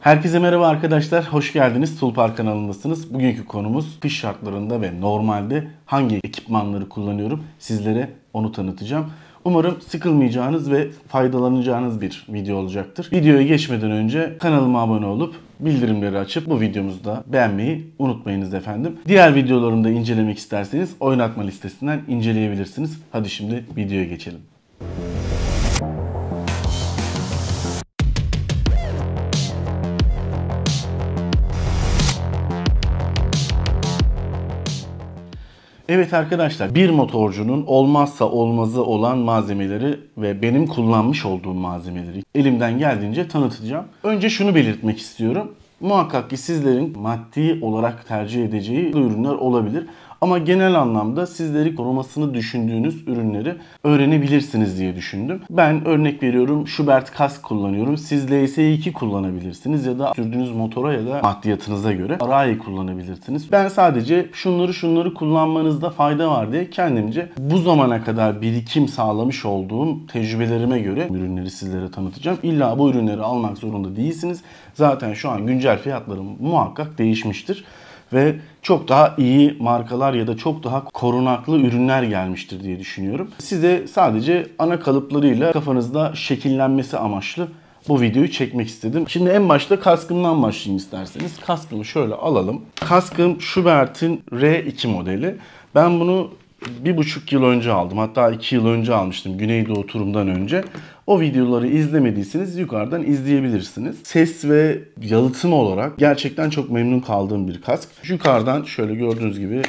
Herkese merhaba arkadaşlar, hoş geldiniz. Tulpar kanalındasınız. Bugünkü konumuz kış şartlarında ve normalde hangi ekipmanları kullanıyorum sizlere onu tanıtacağım. Umarım sıkılmayacağınız ve faydalanacağınız bir video olacaktır. Videoya geçmeden önce kanalıma abone olup bildirimleri açıp bu videomuzu da beğenmeyi unutmayınız efendim. Diğer videolarımı da incelemek isterseniz oynatma listesinden inceleyebilirsiniz. Hadi şimdi videoya geçelim. Evet arkadaşlar bir motorcunun olmazsa olmazı olan malzemeleri ve benim kullanmış olduğum malzemeleri elimden geldiğince tanıtacağım. Önce şunu belirtmek istiyorum. Muhakkak ki sizlerin maddi olarak tercih edeceği ürünler olabilir. Ama genel anlamda sizleri korumasını düşündüğünüz ürünleri öğrenebilirsiniz diye düşündüm. Ben örnek veriyorum Schubert kask kullanıyorum. Siz LS2 kullanabilirsiniz ya da sürdüğünüz motora ya da maddiyatınıza göre Arai kullanabilirsiniz. Ben sadece şunları şunları kullanmanızda fayda var diye kendimce bu zamana kadar birikim sağlamış olduğum tecrübelerime göre ürünleri sizlere tanıtacağım. İlla bu ürünleri almak zorunda değilsiniz. Zaten şu an güncel fiyatların muhakkak değişmiştir ve çok daha iyi markalar ya da çok daha korunaklı ürünler gelmiştir diye düşünüyorum. Size sadece ana kalıplarıyla kafanızda şekillenmesi amaçlı bu videoyu çekmek istedim. Şimdi en başta kaskımdan başlayayım isterseniz. Kaskımı şöyle alalım. Kaskım Schubert'in R2 modeli. Ben bunu bir buçuk yıl önce aldım. Hatta iki yıl önce almıştım Güneydoğu turumdan önce. O videoları izlemediyseniz yukarıdan izleyebilirsiniz. Ses ve yalıtım olarak gerçekten çok memnun kaldığım bir kask. Yukarıdan şöyle gördüğünüz gibi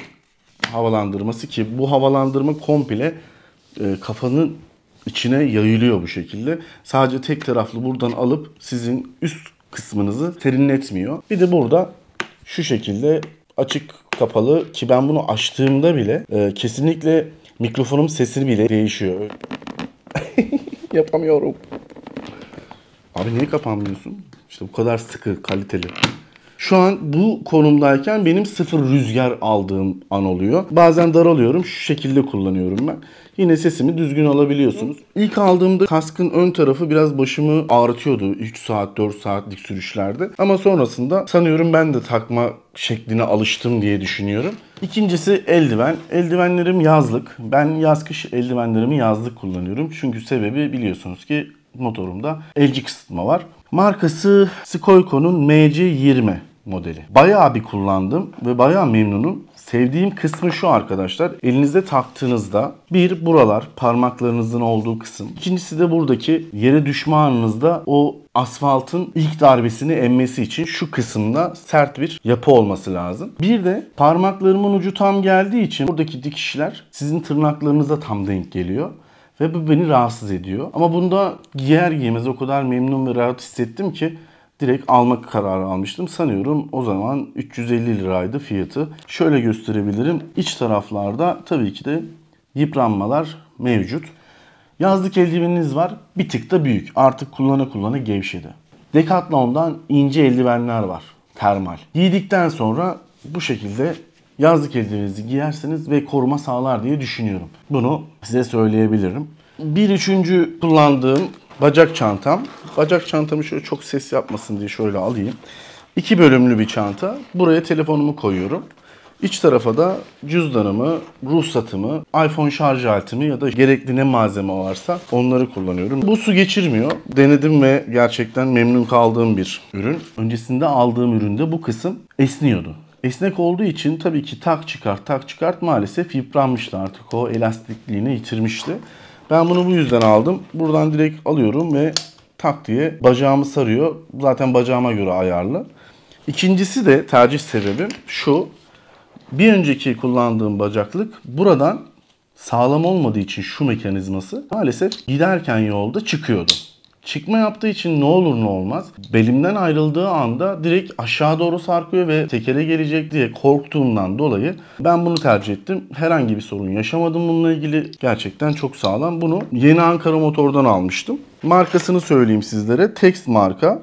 havalandırması ki bu havalandırma komple e, kafanın içine yayılıyor bu şekilde. Sadece tek taraflı buradan alıp sizin üst kısmınızı serinletmiyor. Bir de burada şu şekilde açık kapalı ki ben bunu açtığımda bile e, kesinlikle mikrofonum sesini bile değişiyor. Yapamıyorum. Abi niye kapanmıyorsun? İşte bu kadar sıkı, kaliteli. Şu an bu konumdayken benim sıfır rüzgar aldığım an oluyor. Bazen daralıyorum. Şu şekilde kullanıyorum ben. Yine sesimi düzgün alabiliyorsunuz. İlk aldığımda kaskın ön tarafı biraz başımı ağrıtıyordu. 3 saat 4 saatlik sürüşlerde. Ama sonrasında sanıyorum ben de takma şekline alıştım diye düşünüyorum. İkincisi eldiven. Eldivenlerim yazlık. Ben yaz kış eldivenlerimi yazlık kullanıyorum. Çünkü sebebi biliyorsunuz ki motorumda elci kısıtma var. Markası Skoyko'nun MC20 modeli. Bayağı bir kullandım ve bayağı memnunum. Sevdiğim kısmı şu arkadaşlar. Elinizde taktığınızda bir buralar parmaklarınızın olduğu kısım. İkincisi de buradaki yere düşme anınızda o asfaltın ilk darbesini emmesi için şu kısımda sert bir yapı olması lazım. Bir de parmaklarımın ucu tam geldiği için buradaki dikişler sizin tırnaklarınıza tam denk geliyor. Ve bu beni rahatsız ediyor. Ama bunda giyer giymez o kadar memnun ve rahat hissettim ki direkt almak kararı almıştım. Sanıyorum o zaman 350 liraydı fiyatı. Şöyle gösterebilirim. İç taraflarda tabii ki de yıpranmalar mevcut. Yazlık eldiveniniz var. Bir tık da büyük. Artık kullana kullana gevşedi. Decathlon'dan ince eldivenler var. Termal. Giydikten sonra bu şekilde yazlık eldivenizi giyersiniz ve koruma sağlar diye düşünüyorum. Bunu size söyleyebilirim. Bir üçüncü kullandığım bacak çantam. Bacak çantamı şöyle çok ses yapmasın diye şöyle alayım. İki bölümlü bir çanta. Buraya telefonumu koyuyorum. İç tarafa da cüzdanımı, ruhsatımı, iPhone şarj aletimi ya da gerekli ne malzeme varsa onları kullanıyorum. Bu su geçirmiyor. Denedim ve gerçekten memnun kaldığım bir ürün. Öncesinde aldığım üründe bu kısım esniyordu. Esnek olduğu için tabii ki tak çıkart tak çıkart maalesef yıpranmıştı artık o elastikliğini yitirmişti. Ben bunu bu yüzden aldım. Buradan direkt alıyorum ve tak diye bacağımı sarıyor. Zaten bacağıma göre ayarlı. İkincisi de tercih sebebim şu. Bir önceki kullandığım bacaklık buradan sağlam olmadığı için şu mekanizması maalesef giderken yolda çıkıyordu. Çıkma yaptığı için ne olur ne olmaz belimden ayrıldığı anda direkt aşağı doğru sarkıyor ve tekere gelecek diye korktuğundan dolayı ben bunu tercih ettim. Herhangi bir sorun yaşamadım bununla ilgili. Gerçekten çok sağlam. Bunu yeni Ankara Motor'dan almıştım. Markasını söyleyeyim sizlere. Text marka.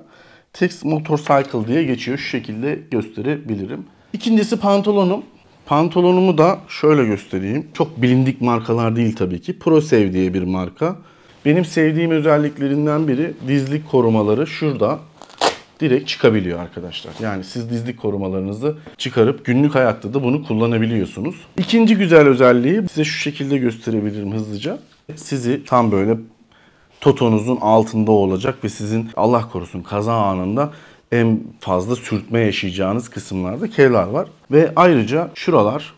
Text Motorcycle diye geçiyor. Şu şekilde gösterebilirim. İkincisi pantolonum. Pantolonumu da şöyle göstereyim. Çok bilindik markalar değil tabii ki. ProSave diye bir marka. Benim sevdiğim özelliklerinden biri dizlik korumaları şurada direkt çıkabiliyor arkadaşlar. Yani siz dizlik korumalarınızı çıkarıp günlük hayatta da bunu kullanabiliyorsunuz. İkinci güzel özelliği size şu şekilde gösterebilirim hızlıca. Sizi tam böyle totonuzun altında olacak ve sizin Allah korusun kaza anında en fazla sürtme yaşayacağınız kısımlarda kevlar var. Ve ayrıca şuralar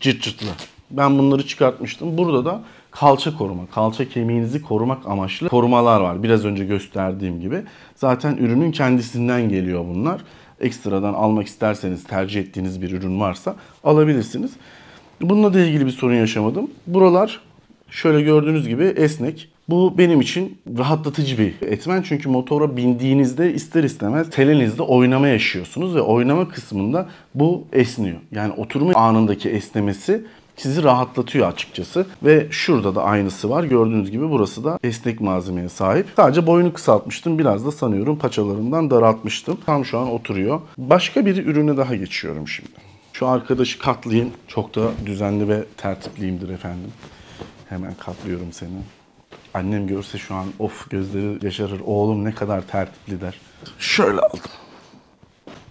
cırt cırtlı. Ben bunları çıkartmıştım. Burada da kalça koruma, kalça kemiğinizi korumak amaçlı korumalar var. Biraz önce gösterdiğim gibi. Zaten ürünün kendisinden geliyor bunlar. Ekstradan almak isterseniz tercih ettiğiniz bir ürün varsa alabilirsiniz. Bununla da ilgili bir sorun yaşamadım. Buralar şöyle gördüğünüz gibi esnek. Bu benim için rahatlatıcı bir etmen çünkü motora bindiğinizde ister istemez telenizde oynama yaşıyorsunuz ve oynama kısmında bu esniyor. Yani oturma anındaki esnemesi sizi rahatlatıyor açıkçası. Ve şurada da aynısı var. Gördüğünüz gibi burası da esnek malzemeye sahip. Sadece boyunu kısaltmıştım. Biraz da sanıyorum paçalarından daraltmıştım. Tam şu an oturuyor. Başka bir ürüne daha geçiyorum şimdi. Şu arkadaşı katlayayım. Çok da düzenli ve tertipliyimdir efendim. Hemen katlıyorum seni. Annem görse şu an of gözleri yaşarır. Oğlum ne kadar tertipli der. Şöyle aldım.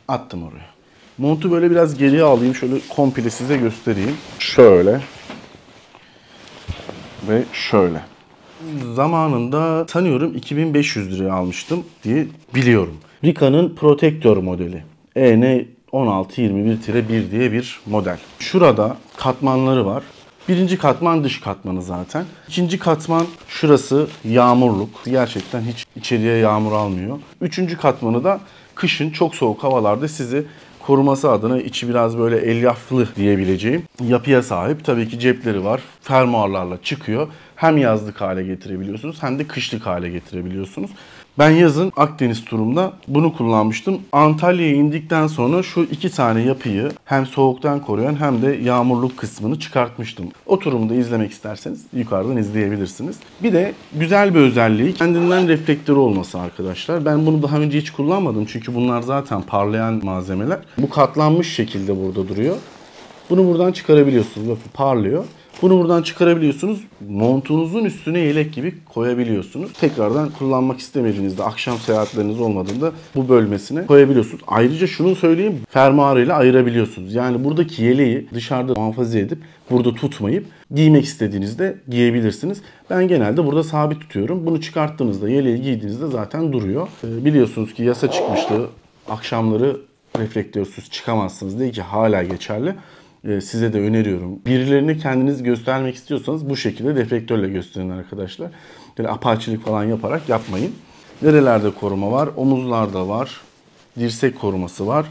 Attım oraya. Montu böyle biraz geriye alayım. Şöyle komple size göstereyim. Şöyle. Ve şöyle. Zamanında sanıyorum 2500 liraya almıştım diye biliyorum. Rika'nın Protector modeli. EN 1621-1 diye bir model. Şurada katmanları var. Birinci katman dış katmanı zaten. İkinci katman şurası yağmurluk. Gerçekten hiç içeriye yağmur almıyor. Üçüncü katmanı da kışın çok soğuk havalarda sizi koruması adına içi biraz böyle elyaflı diyebileceğim yapıya sahip. Tabii ki cepleri var. Fermuarlarla çıkıyor hem yazlık hale getirebiliyorsunuz hem de kışlık hale getirebiliyorsunuz. Ben yazın Akdeniz turumda bunu kullanmıştım. Antalya'ya indikten sonra şu iki tane yapıyı hem soğuktan koruyan hem de yağmurluk kısmını çıkartmıştım. O turumda izlemek isterseniz yukarıdan izleyebilirsiniz. Bir de güzel bir özelliği kendinden reflektörü olması arkadaşlar. Ben bunu daha önce hiç kullanmadım çünkü bunlar zaten parlayan malzemeler. Bu katlanmış şekilde burada duruyor. Bunu buradan çıkarabiliyorsunuz. Bakın parlıyor. Bunu buradan çıkarabiliyorsunuz. Montunuzun üstüne yelek gibi koyabiliyorsunuz. Tekrardan kullanmak istemediğinizde akşam seyahatleriniz olmadığında bu bölmesine koyabiliyorsunuz. Ayrıca şunu söyleyeyim fermuarıyla ayırabiliyorsunuz. Yani buradaki yeleği dışarıda muhafaza edip burada tutmayıp giymek istediğinizde giyebilirsiniz. Ben genelde burada sabit tutuyorum. Bunu çıkarttığınızda yeleği giydiğinizde zaten duruyor. Ee, biliyorsunuz ki yasa çıkmıştı. Akşamları reflektörsüz çıkamazsınız diye ki hala geçerli. E, size de öneriyorum. Birilerini kendiniz göstermek istiyorsanız bu şekilde defektörle gösterin arkadaşlar. Böyle apaçilik falan yaparak yapmayın. Nerelerde koruma var? Omuzlarda var. Dirsek koruması var.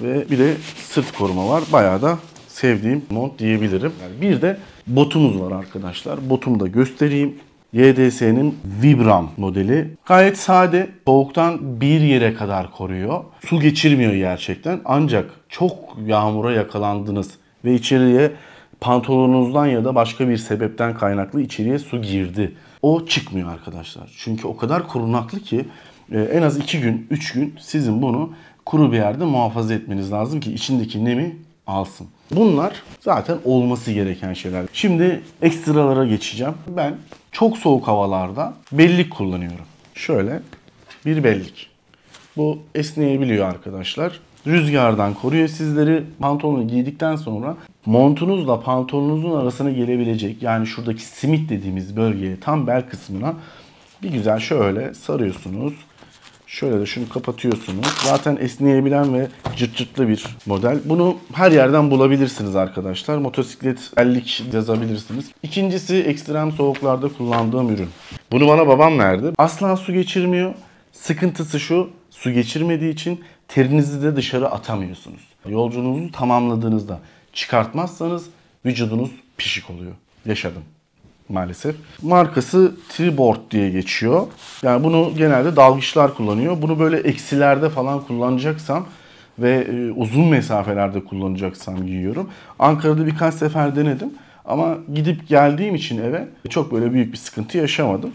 Ve bir de sırt koruma var. Bayağı da sevdiğim mont diyebilirim. bir de botumuz var arkadaşlar. Botumu da göstereyim. YDS'nin Vibram modeli. Gayet sade. Soğuktan bir yere kadar koruyor. Su geçirmiyor gerçekten. Ancak çok yağmura yakalandınız ve içeriye pantolonunuzdan ya da başka bir sebepten kaynaklı içeriye su girdi. O çıkmıyor arkadaşlar. Çünkü o kadar korunaklı ki e, en az 2 gün, 3 gün sizin bunu kuru bir yerde muhafaza etmeniz lazım ki içindeki nemi alsın. Bunlar zaten olması gereken şeyler. Şimdi ekstralara geçeceğim. Ben çok soğuk havalarda bellik kullanıyorum. Şöyle bir bellik. Bu esneyebiliyor arkadaşlar rüzgardan koruyor sizleri. Pantolonu giydikten sonra montunuzla pantolonunuzun arasına gelebilecek yani şuradaki simit dediğimiz bölgeye tam bel kısmına bir güzel şöyle sarıyorsunuz. Şöyle de şunu kapatıyorsunuz. Zaten esneyebilen ve cırt cırtlı bir model. Bunu her yerden bulabilirsiniz arkadaşlar. Motosiklet ellik yazabilirsiniz. İkincisi ekstrem soğuklarda kullandığım ürün. Bunu bana babam verdi. Asla su geçirmiyor. Sıkıntısı şu su geçirmediği için terinizi de dışarı atamıyorsunuz. Yolculuğunuzu tamamladığınızda çıkartmazsanız vücudunuz pişik oluyor. Yaşadım maalesef. Markası Tribord diye geçiyor. Yani bunu genelde dalgıçlar kullanıyor. Bunu böyle eksilerde falan kullanacaksam ve e, uzun mesafelerde kullanacaksam giyiyorum. Ankara'da birkaç sefer denedim ama gidip geldiğim için eve çok böyle büyük bir sıkıntı yaşamadım.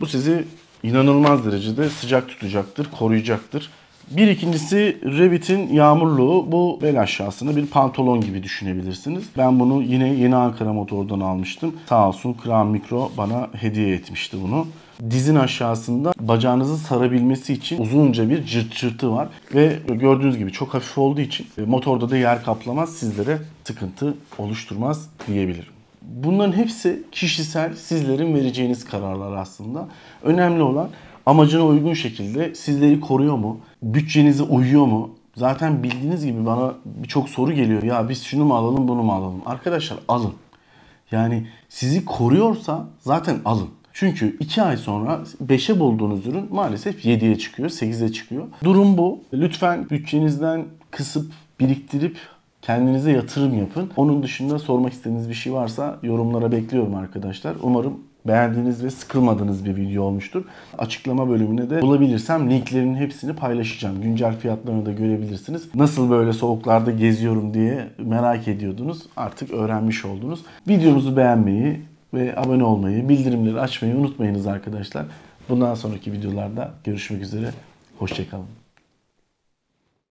Bu sizi inanılmaz derecede sıcak tutacaktır, koruyacaktır. Bir ikincisi Revit'in yağmurluğu. Bu bel aşağısını bir pantolon gibi düşünebilirsiniz. Ben bunu yine yeni Ankara motordan almıştım. Sağ olsun Kran Mikro bana hediye etmişti bunu dizin aşağısında bacağınızı sarabilmesi için uzunca bir cırt cırtı var. Ve gördüğünüz gibi çok hafif olduğu için e, motorda da yer kaplamaz sizlere sıkıntı oluşturmaz diyebilirim. Bunların hepsi kişisel sizlerin vereceğiniz kararlar aslında. Önemli olan amacına uygun şekilde sizleri koruyor mu? Bütçenize uyuyor mu? Zaten bildiğiniz gibi bana birçok soru geliyor. Ya biz şunu mu alalım bunu mu alalım? Arkadaşlar alın. Yani sizi koruyorsa zaten alın. Çünkü 2 ay sonra 5'e bulduğunuz ürün maalesef 7'ye çıkıyor, 8'e çıkıyor. Durum bu. Lütfen bütçenizden kısıp biriktirip kendinize yatırım yapın. Onun dışında sormak istediğiniz bir şey varsa yorumlara bekliyorum arkadaşlar. Umarım beğendiğiniz ve sıkılmadığınız bir video olmuştur. Açıklama bölümüne de bulabilirsem linklerin hepsini paylaşacağım. Güncel fiyatlarını da görebilirsiniz. Nasıl böyle soğuklarda geziyorum diye merak ediyordunuz. Artık öğrenmiş oldunuz. Videomuzu beğenmeyi ve abone olmayı, bildirimleri açmayı unutmayınız arkadaşlar. Bundan sonraki videolarda görüşmek üzere. Hoşçakalın.